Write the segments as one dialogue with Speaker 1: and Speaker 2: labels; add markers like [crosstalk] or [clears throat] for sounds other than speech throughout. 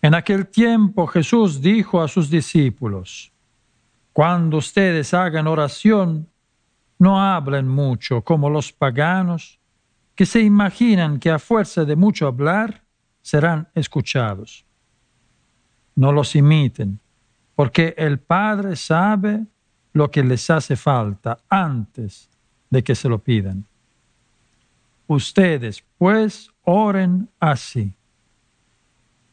Speaker 1: En aquel tiempo Jesús dijo a sus discípulos, Cuando ustedes hagan oración, no hablen mucho como los paganos, que se imaginan que a fuerza de mucho hablar serán escuchados. No los imiten, porque el Padre sabe lo que les hace falta antes de que se lo pidan. Ustedes, pues, oren así.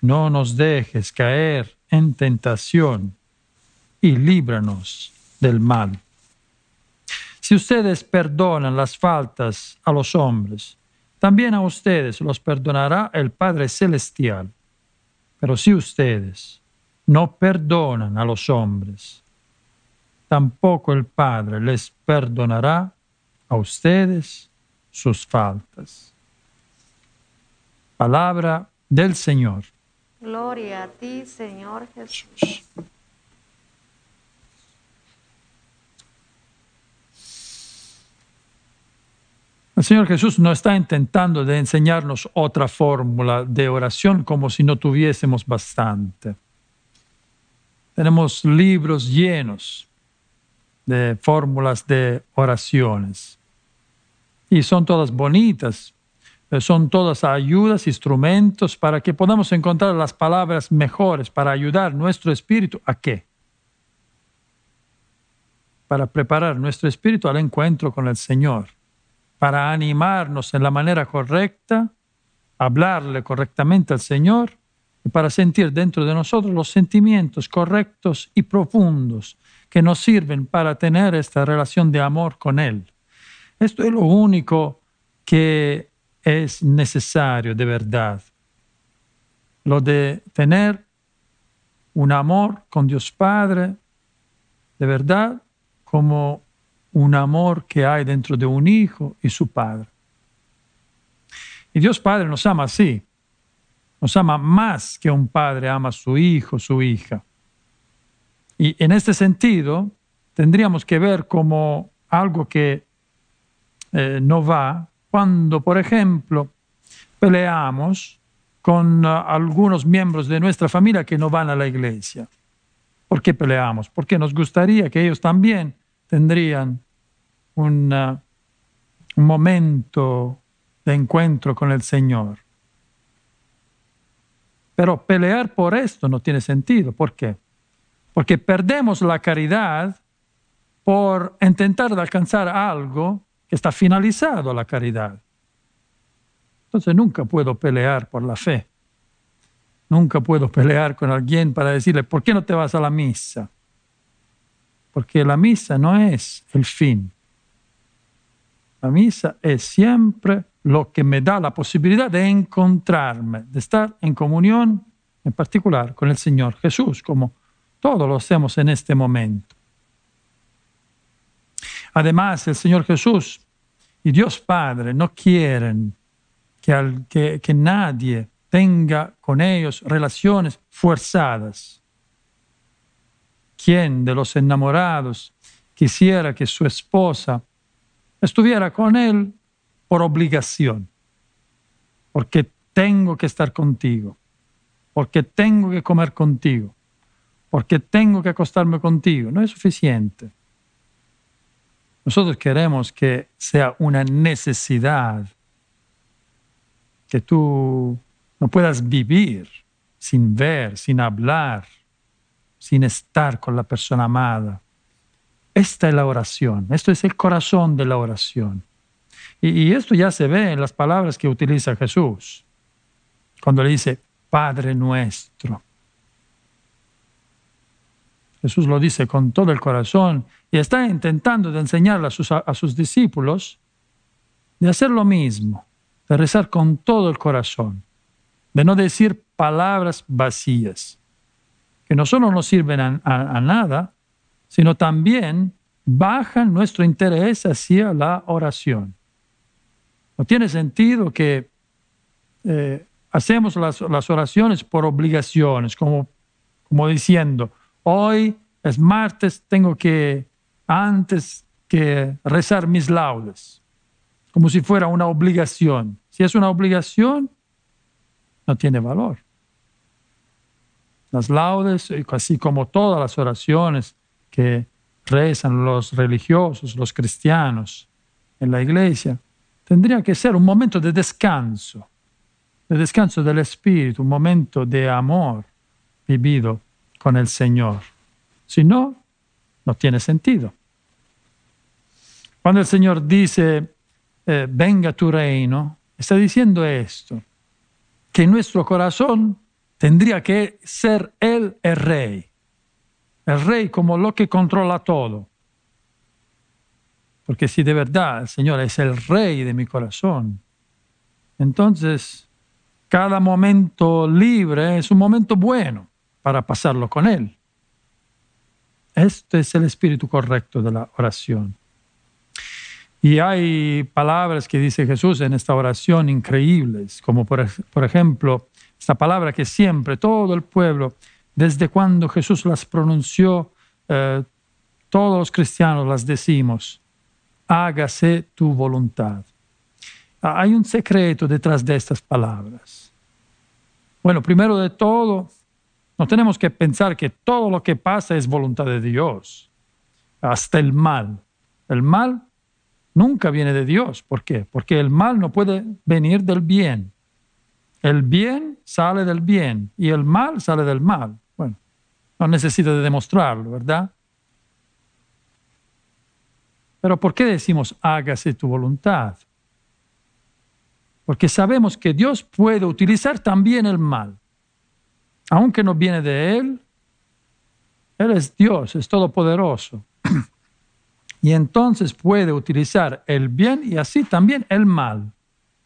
Speaker 1: no nos dejes caer en tentación y líbranos del mal. Si ustedes perdonan las faltas a los hombres, también a ustedes los perdonará el Padre Celestial. Pero si ustedes no perdonan a los hombres, tampoco el Padre les perdonará a ustedes sus faltas. Palabra del Señor. Gloria a ti, Señor Jesús. El Señor Jesús no está intentando de enseñarnos otra fórmula de oración como si no tuviésemos bastante. Tenemos libros llenos de fórmulas de oraciones y son todas bonitas, eh, son todas ayudas, instrumentos para que podamos encontrar las palabras mejores para ayudar nuestro espíritu a qué? Para preparar nuestro espíritu al encuentro con el Señor, para animarnos en la manera correcta, hablarle correctamente al Señor y para sentir dentro de nosotros los sentimientos correctos y profundos que nos sirven para tener esta relación de amor con Él. Esto es lo único que es necesario de verdad. Lo de tener un amor con Dios Padre, de verdad, como un amor que hay dentro de un hijo y su padre. Y Dios Padre nos ama así, nos ama más que un padre ama a su hijo, su hija. Y en este sentido, tendríamos que ver como algo que eh, no va cuando, por ejemplo, peleamos con ah, algunos miembros de nuestra familia que no van a la iglesia. ¿Por qué peleamos? Porque nos gustaría que ellos también tendrían un, ah, un momento de encuentro con el Señor. Pero pelear por esto no tiene sentido. ¿Por qué? Porque perdemos la caridad por intentar alcanzar algo que está finalizado la caridad. Entonces nunca puedo pelear por la fe. Nunca puedo pelear con alguien para decirle, ¿por qué no te vas a la misa? Porque la misa no es el fin. La misa es siempre lo que me da la posibilidad de encontrarme, de estar en comunión, en particular con el Señor Jesús, como todos lo hacemos en este momento. Además, el Señor Jesús y Dios Padre no quieren que, nadie tenga con ellos relaciones forzadas. ¿Quién de los enamorados quisiera que su esposa estuviera con él por obligación? Porque tengo que estar contigo, porque tengo que comer contigo, porque tengo que acostarme contigo. No es suficiente. Nosotros queremos que sea una necesidad, que tú no puedas vivir sin ver, sin hablar, sin estar con la persona amada. Esta es la oración, esto es el corazón de la oración. Y, esto ya se ve en las palabras que utiliza Jesús, cuando le dice, Padre nuestro. Jesús lo dice con todo el corazón y está intentando de enseñarle a sus, discípulos de hacer lo mismo, de rezar con todo el corazón, de no decir palabras vacías, que no solo no sirven a, nada, sino también bajan nuestro interés hacia la oración. No tiene sentido que eh, hacemos las, oraciones por obligaciones, como, como diciendo, hoy es martes, tengo que antes que rezar mis laudes, como si fuera una obligación. Si es una obligación, no tiene valor. Las laudes, eh, así como todas las oraciones que rezan los religiosos, los cristianos en la iglesia, tendrían que ser un momento de descanso, de descanso del espíritu, un momento de amor vivido con el Señor. Si no, no tiene sentido. Cuando el Señor dice, eh, venga tu reino, está diciendo esto, que nuestro corazón tendría que ser Él el rey, el rey como lo que controla todo. Porque si de verdad el Señor es el rey de mi corazón, entonces cada momento libre es un momento bueno para pasarlo con Él. Este es el espíritu correcto de la oración. Y hay palabras que dice Jesús en esta oración increíbles, como por, ejemplo esta palabra que siempre todo el pueblo, desde cuando Jesús las pronunció, eh, todos los cristianos las decimos, hágase tu voluntad. Ah, hay un secreto detrás de estas palabras. Bueno, primero de todo, no tenemos que pensar que todo lo que pasa es voluntad de Dios, hasta el mal. El mal nunca viene de Dios. ¿Por qué? Porque el mal no puede venir del bien. El bien sale del bien y el mal sale del mal. Bueno, no necesito de demostrarlo, ¿verdad? Pero ¿por qué decimos hágase tu voluntad? Porque sabemos que Dios puede utilizar también el mal aunque no viene de Él, Él es Dios, es todopoderoso. [clears throat] y entonces puede utilizar el bien y así también el mal,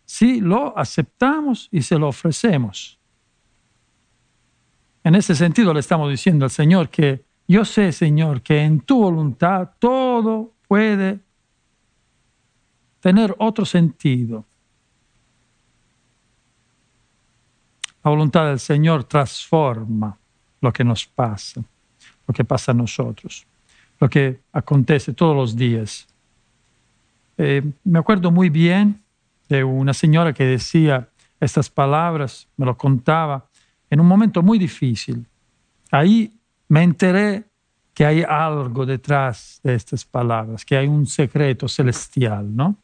Speaker 1: si lo aceptamos y se lo ofrecemos. En ese sentido le estamos diciendo al Señor que yo sé, Señor, que en tu voluntad todo puede tener otro sentido. La voluntad del Señor transforma lo que nos pasa, lo que pasa a nosotros, lo que acontece todos los días. Eh, me acuerdo muy bien de una señora que decía estas palabras, me lo contaba, en un momento muy difícil. Ahí me enteré que hay algo detrás de estas palabras, que hay un secreto celestial, ¿no?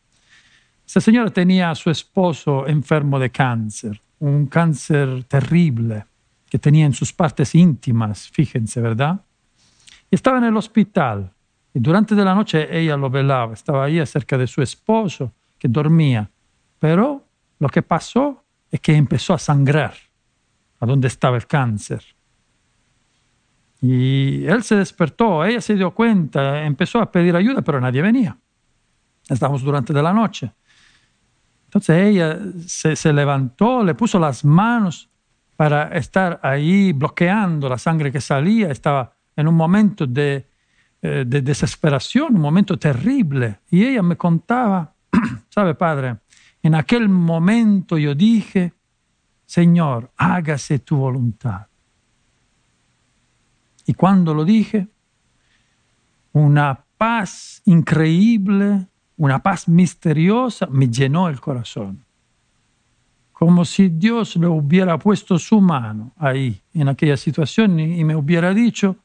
Speaker 1: Esta señora tenía a su esposo enfermo de cáncer un cáncer terrible que tenía en sus partes íntimas, fíjense, ¿verdad? Estaba en el hospital y durante la noche ella lo velaba, estaba ahí cerca de su esposo que dormía, pero lo que pasó es que empezó a sangrar a donde estaba el cáncer. Y él se despertó, ella se dio cuenta, empezó a pedir ayuda, pero nadie venía. Estábamos durante la noche. Entonces ella se, levantó, le puso las manos para estar ahí bloqueando la sangre que salía. Estaba en un momento de, eh, de desesperación, un momento terrible. Y ella me contaba, [clears throat] ¿sabe, padre? En aquel momento yo dije, Señor, hágase tu voluntad. Y cuando lo dije, una paz increíble una paz misteriosa me llenó el corazón, como si Dios le hubiera puesto su mano ahí, en aquella situación, y me hubiera dicho,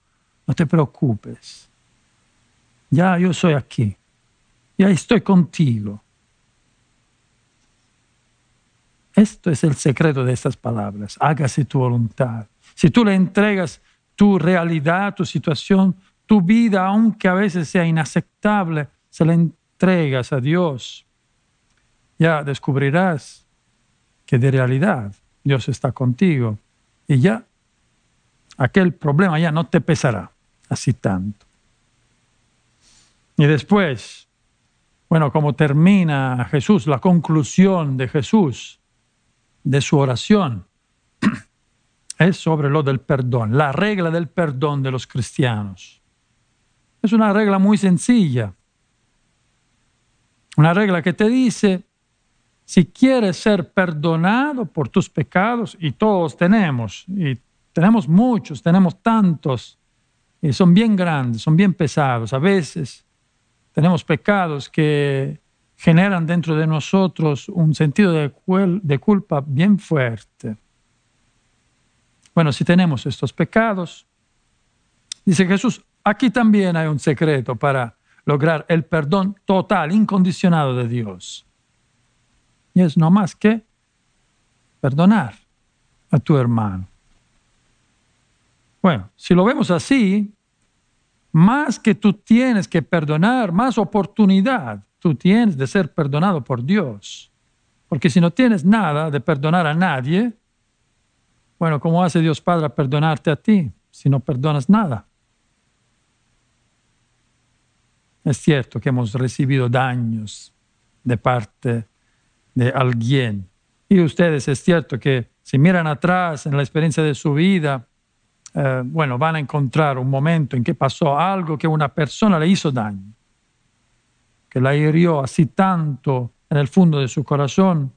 Speaker 1: no te preocupes, ya yo soy aquí, ya estoy contigo. Esto es el secreto de estas palabras, hágase tu voluntad. Si tú le entregas tu realidad, tu situación, tu vida, aunque a veces sea inaceptable, se le entregas a Dios, ya descubrirás que de realidad Dios está contigo y ya aquel problema ya no te pesará así tanto. Y después, bueno, como termina Jesús, la conclusión de Jesús, de su oración, [clears throat] es sobre lo del perdón, la regla del perdón de los cristianos. Es una regla muy sencilla, una regla que te dice, si quieres ser perdonado por tus pecados, y todos tenemos, y tenemos muchos, tenemos tantos, y son bien grandes, son bien pesados. A veces tenemos pecados que generan dentro de nosotros un sentido de, de culpa bien fuerte. Bueno, si tenemos estos pecados, dice Jesús, aquí también hay un secreto para lograr el perdón total, incondicionado de Dios. Y es no más que perdonar a tu hermano. Bueno, si lo vemos así, más que tú tienes que perdonar, más oportunidad tú tienes de ser perdonado por Dios. Porque si no tienes nada de perdonar a nadie, bueno, ¿cómo hace Dios Padre a perdonarte a ti si no perdonas nada? Es cierto que hemos recibido daños de parte de alguien. Y ustedes, es cierto que si miran atrás en la experiencia de su vida, eh, bueno, van a encontrar un momento en que pasó algo que una persona le hizo daño, que la hirió así tanto en el fondo de su corazón,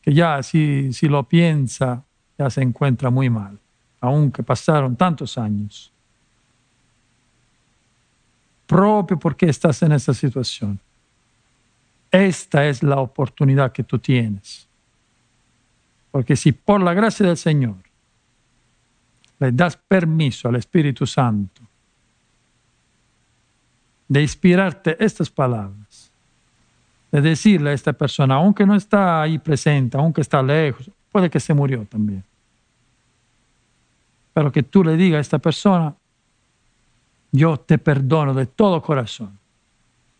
Speaker 1: que ya si, si lo piensa, ya se encuentra muy mal, aunque pasaron tantos años propio porque estás en esta situación. Esta es la oportunidad que tú tienes. Porque si por la gracia del Señor le das permiso al Espíritu Santo de inspirarte estas palabras, de decirle a esta persona, aunque no está ahí presente, aunque está lejos, puede que se murió también, pero que tú le digas a esta persona, yo te perdono de todo corazón.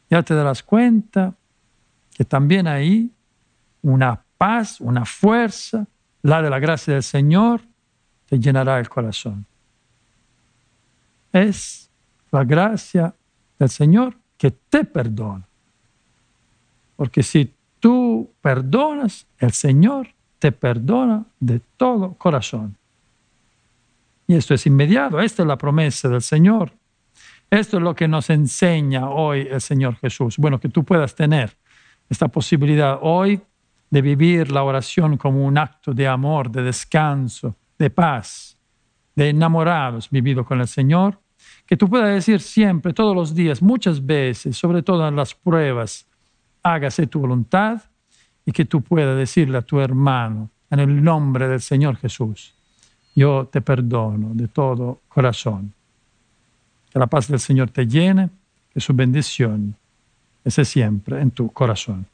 Speaker 1: Ya te darás cuenta que también hay una paz, una fuerza, la de la gracia del Señor, te llenará el corazón. Es la gracia del Señor que te perdona. Porque si tú perdonas, el Señor te perdona de todo corazón. Y esto es inmediato, esta es la promesa del Señor. Esto es lo que nos enseña hoy el Señor Jesús. Bueno, que tú puedas tener esta posibilidad hoy de vivir la oración como un acto de amor, de descanso, de paz, de enamorados vivido con el Señor. Que tú puedas decir siempre, todos los días, muchas veces, sobre todo en las pruebas, hágase tu voluntad y que tú puedas decirle a tu hermano, en el nombre del Señor Jesús, yo te perdono de todo corazón. Que la paz del Señor te llene, y su bendición esté siempre en tu corazón.